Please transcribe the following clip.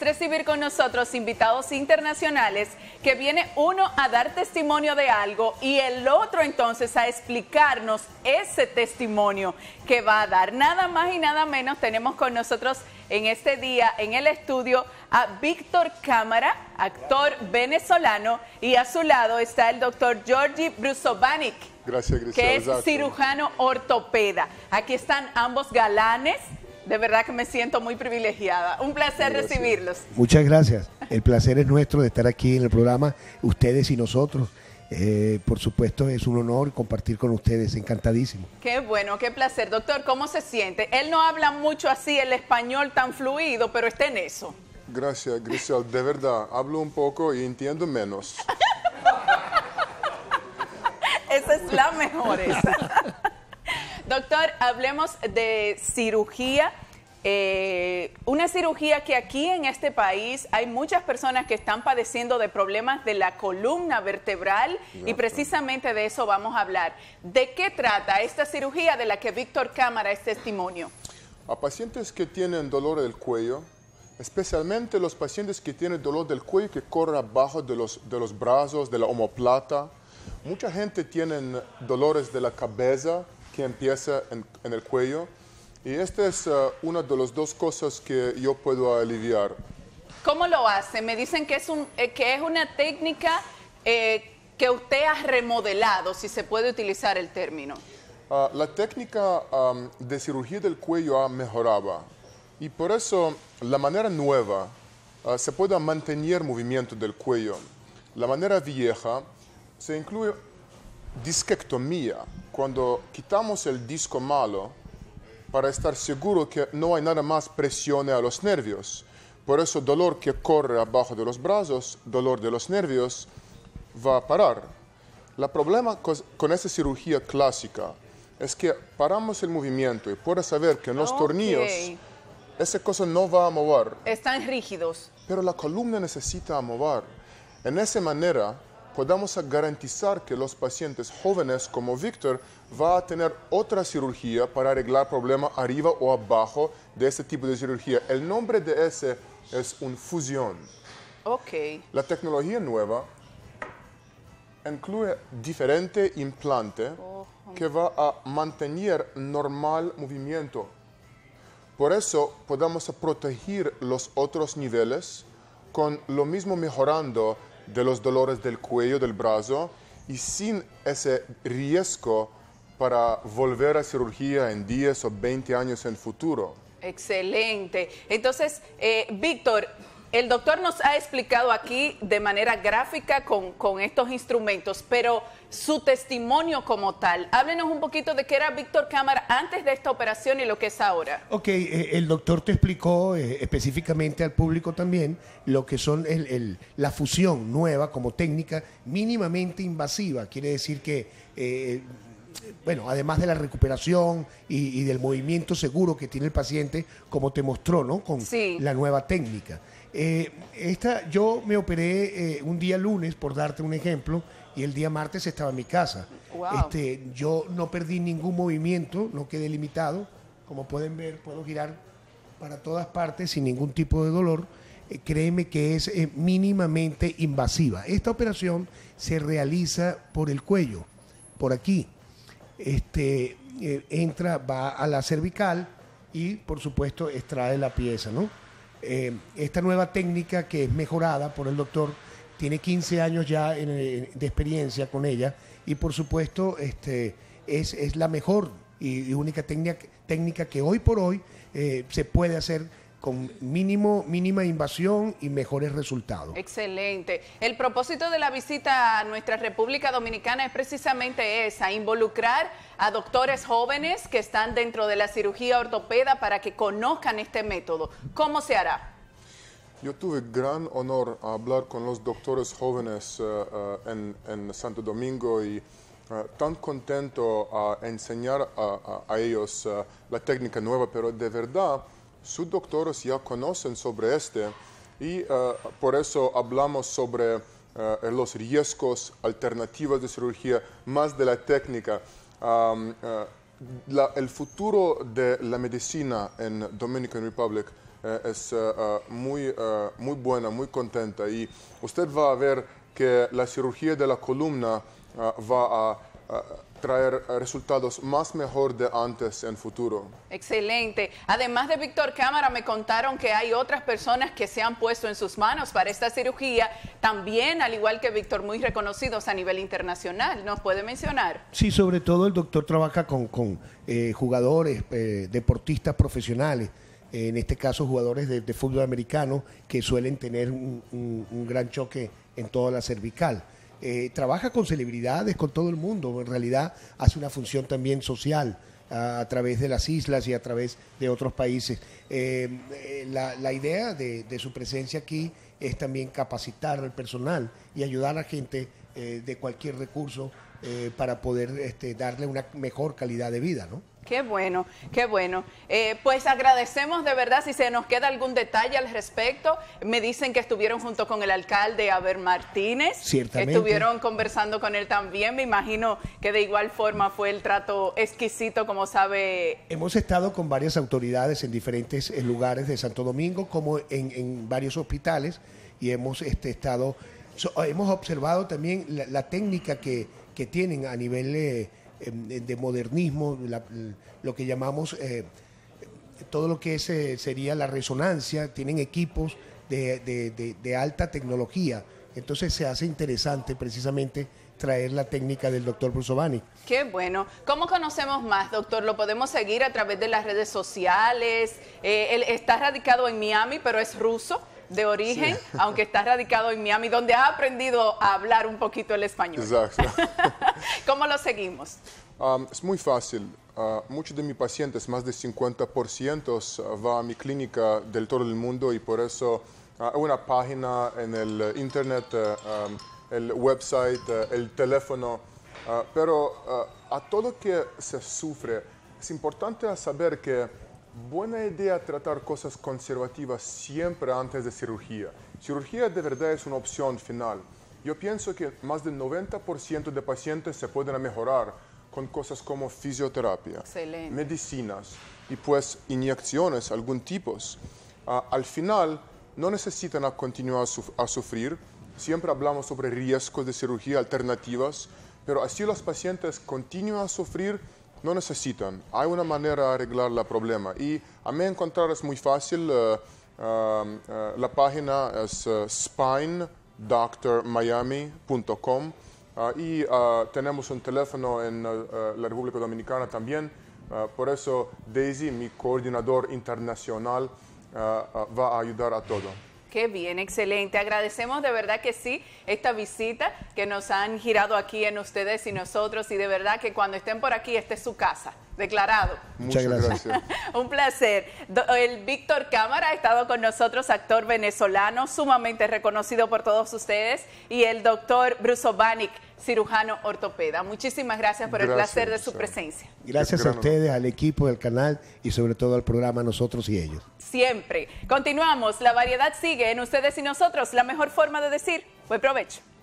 recibir con nosotros invitados internacionales que viene uno a dar testimonio de algo y el otro entonces a explicarnos ese testimonio que va a dar. Nada más y nada menos tenemos con nosotros en este día en el estudio a Víctor Cámara, actor venezolano, y a su lado está el doctor Georgi Brusovanic, que es cirujano ortopeda. Aquí están ambos galanes de verdad que me siento muy privilegiada. Un placer recibirlos. Muchas gracias. El placer es nuestro de estar aquí en el programa, ustedes y nosotros. Eh, por supuesto, es un honor compartir con ustedes, encantadísimo. Qué bueno, qué placer. Doctor, ¿cómo se siente? Él no habla mucho así el español tan fluido, pero está en eso. Gracias, Grisel. De verdad, hablo un poco y entiendo menos. esa es la mejor, Doctor, hablemos de cirugía. Eh, una cirugía que aquí en este país hay muchas personas que están padeciendo de problemas de la columna vertebral y precisamente de eso vamos a hablar. ¿De qué trata esta cirugía de la que Víctor Cámara es testimonio? A pacientes que tienen dolor del cuello, especialmente los pacientes que tienen dolor del cuello que corre abajo de los, de los brazos, de la omoplata, mucha gente tiene dolores de la cabeza, que empieza en, el cuello. Y esta es eh, una de las dos cosas que yo puedo aliviar. ¿Cómo lo hace? Me dicen que es, un, eh, que es una técnica eh, que usted ha remodelado, si se puede utilizar el término. Ah, la técnica de cirugía del cuello ha mejorado y por eso la manera nueva ah, se puede mantener movimiento del cuello. La manera vieja se incluye disquectomía, cuando quitamos el disco malo, para estar seguro que no hay nada más presione a los nervios. Por eso el dolor que corre abajo de los brazos, dolor de los nervios, va a parar. El problema con esa cirugía clásica es que paramos el movimiento y puedes saber que en los tornillos esa cosa no va a mover. Están rígidos. Pero la columna necesita mover. En esa manera podamos garantizar que los pacientes jóvenes como Víctor va a tener otra cirugía para arreglar problemas arriba o abajo de este tipo de cirugía. El nombre de ese es un fusión. Ok. La tecnología nueva incluye diferente implante oh. que va a mantener normal movimiento. Por eso podemos proteger los otros niveles con lo mismo mejorando de los dolores del cuello, del brazo, y sin ese riesgo para volver a cirugía en 10 o 20 años en futuro. Excelente. Entonces, eh, Víctor, el doctor nos ha explicado aquí de manera gráfica con, estos instrumentos, pero su testimonio como tal. Háblenos un poquito de qué era Víctor Cámara antes de esta operación y lo que es ahora. Ok, eh, el doctor te explicó eh, específicamente al público también lo que son la fusión nueva como técnica mínimamente invasiva. Quiere decir que... Eh, bueno, además de la recuperación y, del movimiento seguro que tiene el paciente, como te mostró, ¿no? Con la nueva técnica. Eh, esta, yo me operé eh, un día lunes, por darte un ejemplo, y el día martes estaba en mi casa. Este, yo no perdí ningún movimiento, no quedé limitado. Como pueden ver, puedo girar para todas partes sin ningún tipo de dolor. Eh, créeme que es mínimamente invasiva. Esta operación se realiza por el cuello, por aquí este, eh, entra, va a la cervical y por supuesto extrae la pieza. ¿no? Eh, esta nueva técnica que es mejorada por el doctor tiene 15 años ya de experiencia con ella y por supuesto este, es, es la mejor y, única técnica, técnica que hoy por hoy eh, se puede hacer con mínimo, mínima invasión y mejores resultados. Excelente. El propósito de la visita a nuestra República Dominicana es precisamente esa, involucrar a doctores jóvenes que están dentro de la cirugía ortopeda para que conozcan este método. ¿Cómo se hará? Yo tuve gran honor a hablar con los doctores jóvenes eh, eh, en, Santo Domingo y eh, tan contento a enseñar a, ellos la técnica nueva, pero de verdad sus doctores ya conocen sobre este y eh, por eso hablamos sobre eh, los riesgos alternativos de cirugía, más de la técnica. Eh, el futuro de la medicina en Dominican Republic es muy, muy buena, muy contenta y usted va a ver que la cirugía de la columna va a traer resultados más mejor de antes en futuro. Excelente. Además de Víctor Cámara, me contaron que hay otras personas que se han puesto en sus manos para esta cirugía, también al igual que Víctor, muy reconocidos a nivel internacional. ¿Nos puede mencionar? Sí, sobre todo el doctor trabaja con, eh, jugadores, eh, deportistas profesionales eh, en este caso jugadores de, fútbol americano que suelen tener un gran choque en toda la cervical. Eh, trabaja con celebridades, con todo el mundo, en realidad hace una función también social a, través de las islas y a través de otros países. Eh, eh, la, idea de, su presencia aquí es también capacitar al personal y ayudar a la gente de cualquier recurso para poder este, darle una mejor calidad de vida, ¿no? Qué bueno, qué bueno. Eh, pues agradecemos de verdad si se nos queda algún detalle al respecto. Me dicen que estuvieron junto con el alcalde Aver Martínez. Ciertamente. Estuvieron conversando con él también. Me imagino que de igual forma fue el trato exquisito, como sabe. Hemos estado con varias autoridades en diferentes eh, lugares de Santo Domingo, como en, varios hospitales, y hemos este, estado, hemos observado también la, técnica que, tienen a nivel... de eh, de modernismo, lo que llamamos eh, todo lo que eh, sería la resonancia, tienen equipos de, alta tecnología. Entonces se hace interesante precisamente traer la técnica del doctor Brusovani. Qué bueno. ¿Cómo conocemos más, doctor? ¿Lo podemos seguir a través de las redes sociales? Eh, él está radicado en Miami, pero es ruso de origen, aunque está radicado en Miami, donde ha aprendido a hablar un poquito el español. Exacto. ¿Cómo lo seguimos? Um, es muy fácil. Uh, muchos de mis pacientes, más de 50%, uh, va a mi clínica del todo el mundo y por eso uh, hay una página en el internet, um, el website, el teléfono. pero a todo lo que se sufre, es importante saber que buena idea tratar cosas conservativas siempre antes de cirugía. Cirugía de verdad es una opción final. Yo pienso que más del 90% de pacientes se pueden mejorar con cosas como fisioterapia, medicinas y pues inyecciones, algún tipos. Ah, al final no necesitan a continuar a, a sufrir. Siempre hablamos sobre riesgos de cirugía alternativas, pero así los pacientes continúan a sufrir no necesitan. Hay una manera de arreglar el problema. Y a mí encontrar es muy fácil. Eh, eh, eh, la página es spinedoctormiami.com ah, y ah, tenemos un teléfono en la República Dominicana también. Ah, por eso Daisy, mi coordinador internacional, va a ayudar a todo. Qué bien, excelente. Agradecemos de verdad que sí esta visita que nos han girado aquí en ustedes y nosotros y de verdad que cuando estén por aquí, esté es su casa. Declarado. Muchas gracias. Un placer. El Víctor Cámara ha estado con nosotros, actor venezolano, sumamente reconocido por todos ustedes, y el doctor Bruso obanik cirujano ortopeda. Muchísimas gracias por el placer de su presencia. Gracias a ustedes, al equipo del canal y sobre todo al programa Nosotros y Ellos. Siempre. Continuamos. La variedad sigue en ustedes y nosotros. La mejor forma de decir, buen provecho.